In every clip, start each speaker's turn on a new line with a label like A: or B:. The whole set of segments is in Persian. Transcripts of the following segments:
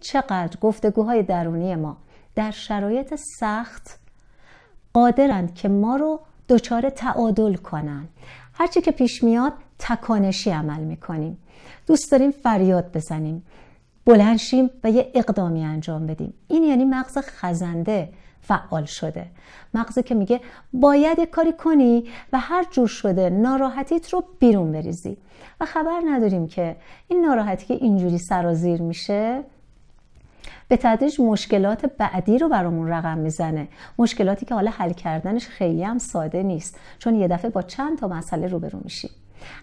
A: چقدر گفتگوهای درونی ما در شرایط سخت قادرند که ما رو دچار تعادل کنن هرچی که پیش میاد تکانشی عمل میکنیم دوست داریم فریاد بزنیم بلنشیم و یه اقدامی انجام بدیم این یعنی مغز خزنده فعال شده مغزی که میگه باید کاری کنی و هر جور شده ناراحتیت رو بیرون بریزی و خبر نداریم که این ناراحتی که اینجوری سرازیر میشه به تدریج مشکلات بعدی رو برامون رقم میزنه مشکلاتی که حالا حل کردنش خیلی هم ساده نیست چون یه دفعه با چند تا مسئله روبرو میشیم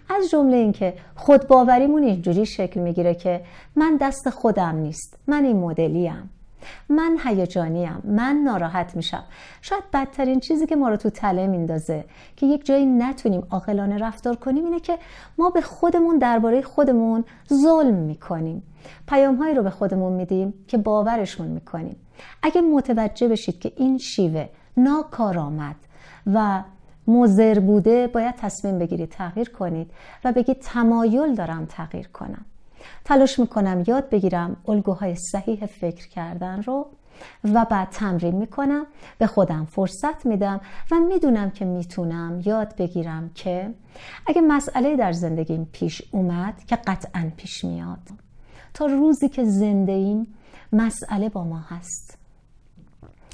A: از جمله اینکه خودباوریمون اینجوری شکل میگیره که من دست خودم نیست من این مدلیم من هیجانیم من ناراحت میشم شاید بدترین چیزی که ما رو تو تله میندازه که یک جایی نتونیم عاقلانه رفتار کنیم اینه که ما به خودمون درباره خودمون ظلم میکنیم هایی رو به خودمون میدیم که باورشون میکنیم اگه متوجه بشید که این شیوه ناکارآمد و مزر بوده باید تصمیم بگیرید تغییر کنید و بگید تمایل دارم تغییر کنم تلاش میکنم یاد بگیرم الگوهای صحیح فکر کردن رو و بعد تمرین میکنم به خودم فرصت میدم و میدونم که میتونم یاد بگیرم که اگه مسئله در زندگیم پیش اومد که قطعا پیش میاد تا روزی که زنده این مسئله با ما هست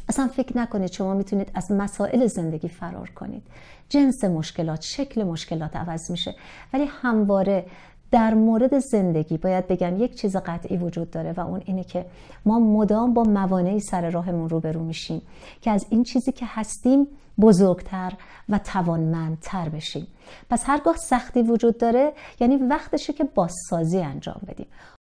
A: اصلا فکر نکنید شما میتونید از مسائل زندگی فرار کنید جنس مشکلات شکل مشکلات عوض میشه ولی همواره در مورد زندگی باید بگم یک چیز قطعی وجود داره و اون اینه که ما مدام با موانعی سر راهمون روبرو میشیم که از این چیزی که هستیم بزرگتر و توانمندتر بشیم پس هرگاه سختی وجود داره یعنی وقتشه که بازسازی انجام بدیم